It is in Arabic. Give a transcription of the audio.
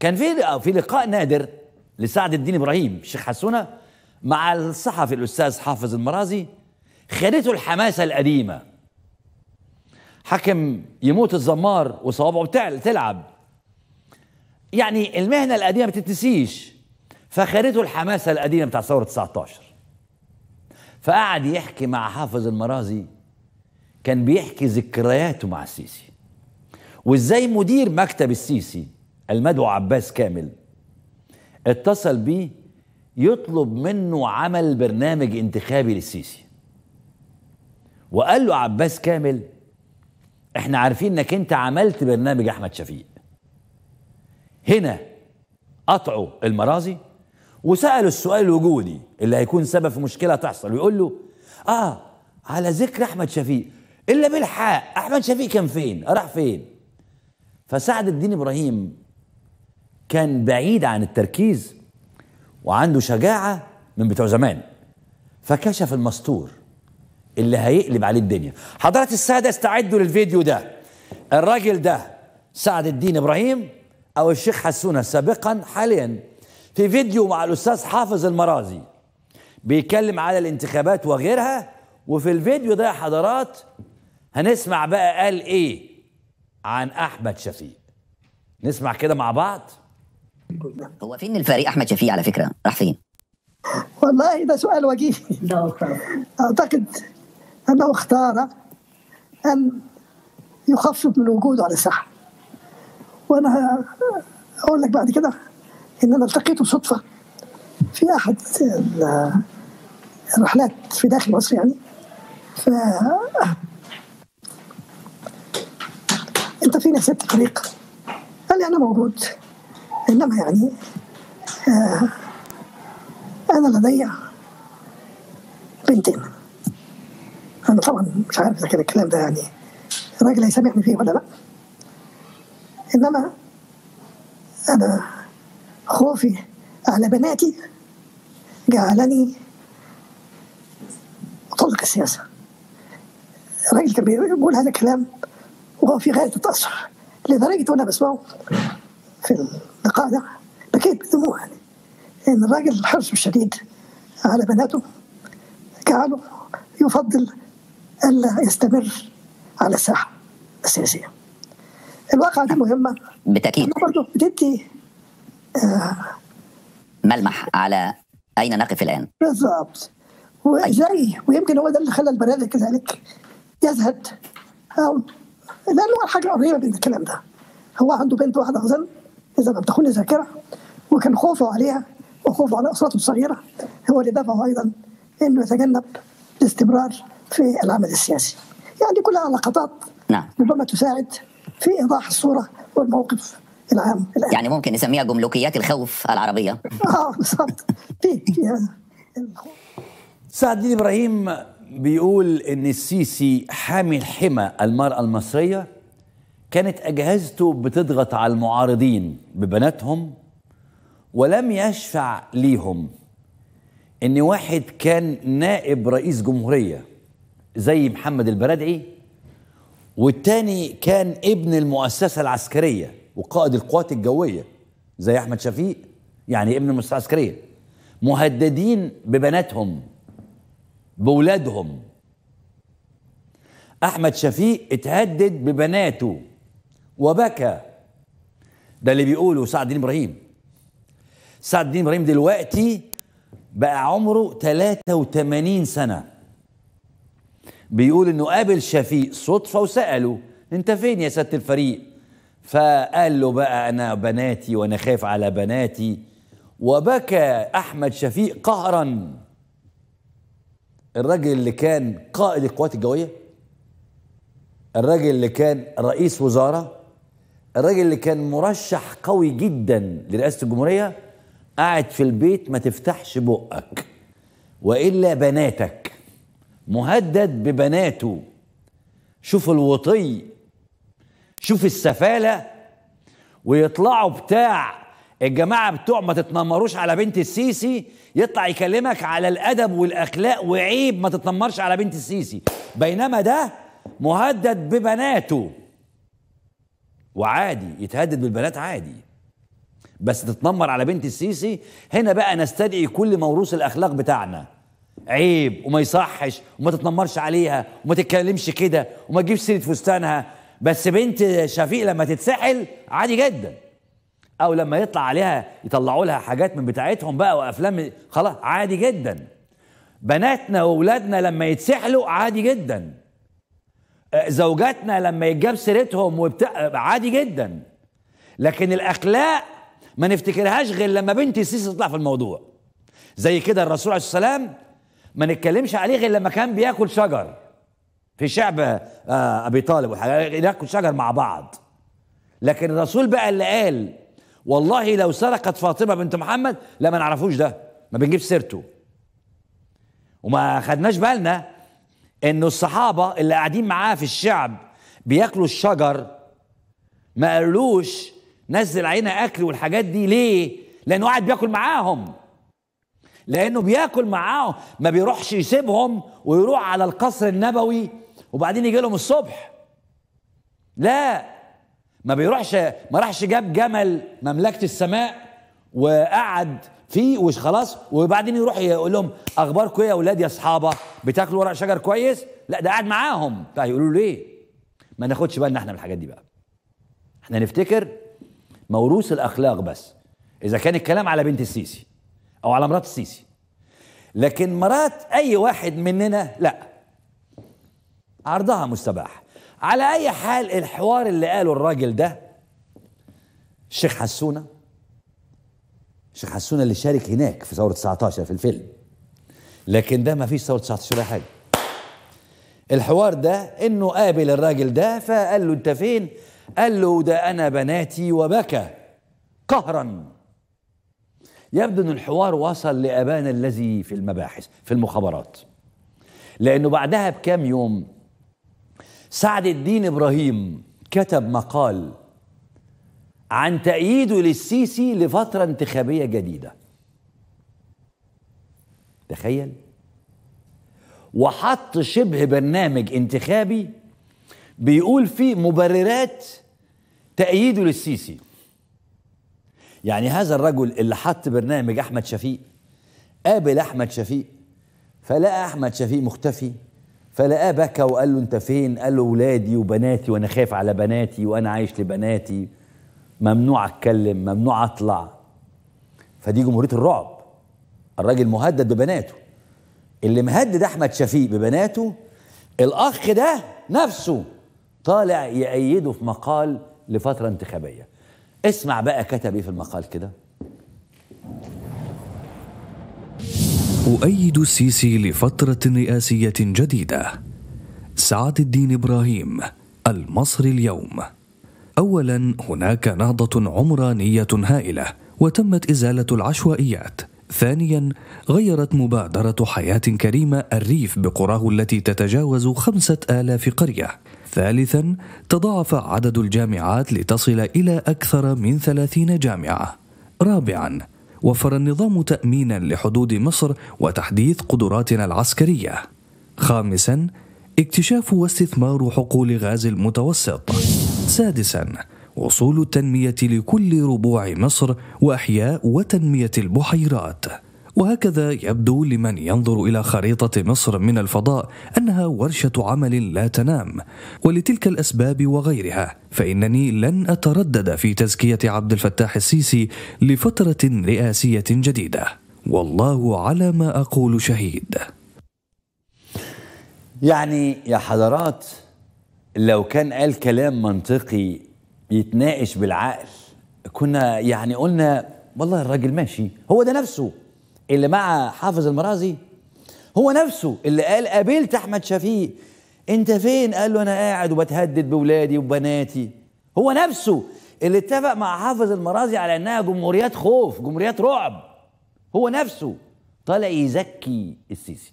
كان في في لقاء نادر لسعد الدين ابراهيم الشيخ حسونه مع الصحفي الاستاذ حافظ المرازي خدته الحماسه القديمه حكم يموت الزمار وصوابعه تلعب يعني المهنه القديمه ما بتتنسيش فخدته الحماسه القديمه بتاع ثوره 19 فقعد يحكي مع حافظ المرازي كان بيحكي ذكرياته مع السيسي وازاي مدير مكتب السيسي المدعو عباس كامل اتصل بيه يطلب منه عمل برنامج انتخابي للسيسي وقال له عباس كامل احنا عارفين انك انت عملت برنامج احمد شفيق هنا قطعوا المرازي وسالوا السؤال الوجودي اللي هيكون سبب في مشكله تحصل ويقول له اه على ذكر احمد شفيق الا بالحق احمد شفيق كان فين راح فين فسعد الدين ابراهيم كان بعيد عن التركيز وعنده شجاعة من بتوع زمان فكشف المستور اللي هيقلب عليه الدنيا حضرات السادة استعدوا للفيديو ده الراجل ده سعد الدين إبراهيم أو الشيخ حسونة سابقا حاليا في فيديو مع الأستاذ حافظ المرازي بيتكلم على الانتخابات وغيرها وفي الفيديو ده يا حضرات هنسمع بقى قال ايه عن احمد شفيق نسمع كده مع بعض هو فين الفريق احمد شفيق على فكره راح فين والله ده سؤال وجيه اعتقد انه اختار ان يخفف من وجوده على الساحه وانا اقول لك بعد كده ان انا التقيته صدفه في احد الرحلات في داخل مصر يعني ف انت فين يا سياده الفريق؟ قال لي انا موجود إنما يعني آه أنا لدي بنتين أنا طبعا مش عارف إذا كان الكلام ده يعني الراجل هيسامحني فيه ولا لأ إنما أنا خوفي على بناتي جعلني أطلق السياسة الراجل كان بيقول هذا الكلام وهو في غاية التأثر لدرجة وأنا بسمعه في القاعدة بكيت بدموع يعني. لأن الراجل حرصه الشديد على بناته جعله يفضل ألا يستمر على الساحة السياسية الواقعة دي مهمة بالتأكيد برضه بتدي آه ملمح على أين نقف الآن بالضبط طيب. وازاي ويمكن هو ده اللي خلى البرنامج كذلك يزهد او لانه حاجه قريبه من الكلام ده هو عنده بنت واحده اظن إذا لم تخن ذاكرة وكان خوفه عليها وخوفه على أسرته الصغيرة هو اللي دفعه أيضا أنه يتجنب الاستمرار في العمل السياسي يعني كلها لقطات نعم ربما تساعد في إيضاح الصورة والموقف العام الآن. يعني ممكن نسميها جملوكيات الخوف العربية اه بالظبط في سعد إبراهيم بيقول إن السيسي حامي الحمى المرأة المصرية كانت أجهزته بتضغط على المعارضين ببناتهم ولم يشفع ليهم إن واحد كان نائب رئيس جمهورية زي محمد البرادعي والتاني كان ابن المؤسسة العسكرية وقائد القوات الجوية زي أحمد شفيق يعني ابن المؤسسة العسكرية مهددين ببناتهم بولادهم أحمد شفيق اتهدد ببناته وبكى ده اللي بيقوله سعد الدين ابراهيم سعد الدين ابراهيم دلوقتي بقى عمره 83 سنه بيقول انه قابل شفيق صدفه وساله انت فين يا سياده الفريق فقال له بقى انا بناتي وانا خايف على بناتي وبكى احمد شفيق قهرا الراجل اللي كان قائد القوات الجويه الراجل اللي كان رئيس وزاره الراجل اللي كان مرشح قوي جدا لرئاسه الجمهوريه قاعد في البيت ما تفتحش بقك والا بناتك مهدد ببناته شوف الوطي شوف السفاله ويطلعوا بتاع الجماعه بتوع ما تتنمروش على بنت السيسي يطلع يكلمك على الادب والاخلاق وعيب ما تتنمرش على بنت السيسي بينما ده مهدد ببناته وعادي يتهدد بالبنات عادي بس تتنمر على بنت السيسي هنا بقى نستدعي كل موروث الاخلاق بتاعنا عيب وما يصحش وما تتنمرش عليها وما تتكلمش كده وما تجيبش سيره فستانها بس بنت شفيق لما تتسحل عادي جدا او لما يطلع عليها يطلعوا لها حاجات من بتاعتهم بقى وافلام خلاص عادي جدا بناتنا واولادنا لما يتسحلوا عادي جدا زوجاتنا لما يتجاب سيرتهم وبتاع عادي جدا لكن الاخلاق ما نفتكرهاش غير لما بنت السيسي تطلع في الموضوع زي كده الرسول عليه الصلاه والسلام ما نتكلمش عليه غير لما كان بياكل شجر في شعب آه، ابي طالب ياكل شجر مع بعض لكن الرسول بقى اللي قال والله لو سرقت فاطمه بنت محمد لا ما نعرفوش ده ما بنجيبش سيرته وما خدناش بالنا انه الصحابه اللي قاعدين معاه في الشعب بياكلوا الشجر ما قالوش نزل علينا اكل والحاجات دي ليه لانه قاعد بياكل معاهم لانه بياكل معاهم ما بيروحش يسيبهم ويروح على القصر النبوي وبعدين يجي لهم الصبح لا ما بيروحش ما راحش جاب جمل مملكه السماء وقعد في وش خلاص وبعدين يروح يقول لهم اخباركم إيه يا اولاد يا اصحابه بتاكلوا ورق شجر كويس لا ده قاعد معاهم طيب يقولوا له ليه ما ناخدش بالنا احنا من الحاجات دي بقى احنا نفتكر موروث الاخلاق بس اذا كان الكلام على بنت السيسي او على مرات السيسي لكن مرات اي واحد مننا لا عرضها مستباح على اي حال الحوار اللي قاله الراجل ده الشيخ حسونه الشيخ حسون اللي شارك هناك في ثوره 19 في الفيلم لكن ده ما فيش ثوره 19 ولا حاجه الحوار ده انه قابل الراجل ده فقال له انت فين قال له ده انا بناتي وبكى قهرا يبدو ان الحوار وصل لابانا الذي في المباحث في المخابرات لانه بعدها بكام يوم سعد الدين ابراهيم كتب مقال عن تأييده للسيسي لفترة انتخابية جديدة تخيل وحط شبه برنامج انتخابي بيقول فيه مبررات تأييده للسيسي يعني هذا الرجل اللي حط برنامج أحمد شفيق قابل أحمد شفيق فلقى أحمد شفيق مختفي فلقاه بكى وقال له أنت فين؟ قال له ولادي وبناتي وأنا خايف على بناتي وأنا عايش لبناتي ممنوع اتكلم ممنوع اطلع فدي جمهوريه الرعب الراجل مهدد ببناته اللي مهدد احمد شفيق ببناته الاخ ده نفسه طالع يأيده في مقال لفتره انتخابيه اسمع بقى كتب ايه في المقال كده أؤيد السيسي لفترة رئاسية جديدة سعد الدين إبراهيم المصري اليوم اولا هناك نهضه عمرانيه هائله وتمت ازاله العشوائيات ثانيا غيرت مبادرة حياة كريمة الريف بقراه التي تتجاوز خمسة آلاف قرية ثالثا تضاعف عدد الجامعات لتصل إلى أكثر من ثلاثين جامعة رابعا وفر النظام تأمينا لحدود مصر وتحديث قدراتنا العسكرية خامسا اكتشاف واستثمار حقول غاز المتوسط سادسا وصول التنمية لكل ربوع مصر وإحياء وتنمية البحيرات وهكذا يبدو لمن ينظر الى خريطه مصر من الفضاء انها ورشه عمل لا تنام ولتلك الاسباب وغيرها فانني لن اتردد في تزكيه عبد الفتاح السيسي لفتره رئاسيه جديده والله على ما اقول شهيد يعني يا حضرات لو كان قال كلام منطقي يتناقش بالعقل كنا يعني قلنا والله الراجل ماشي هو ده نفسه اللي مع حافظ المرازي هو نفسه اللي قال قابلت احمد شفيق انت فين قال له انا قاعد وبتهدد بولادي وبناتي هو نفسه اللي اتفق مع حافظ المرازي على انها جمهوريات خوف جمهوريات رعب هو نفسه طالع يزكي السيسي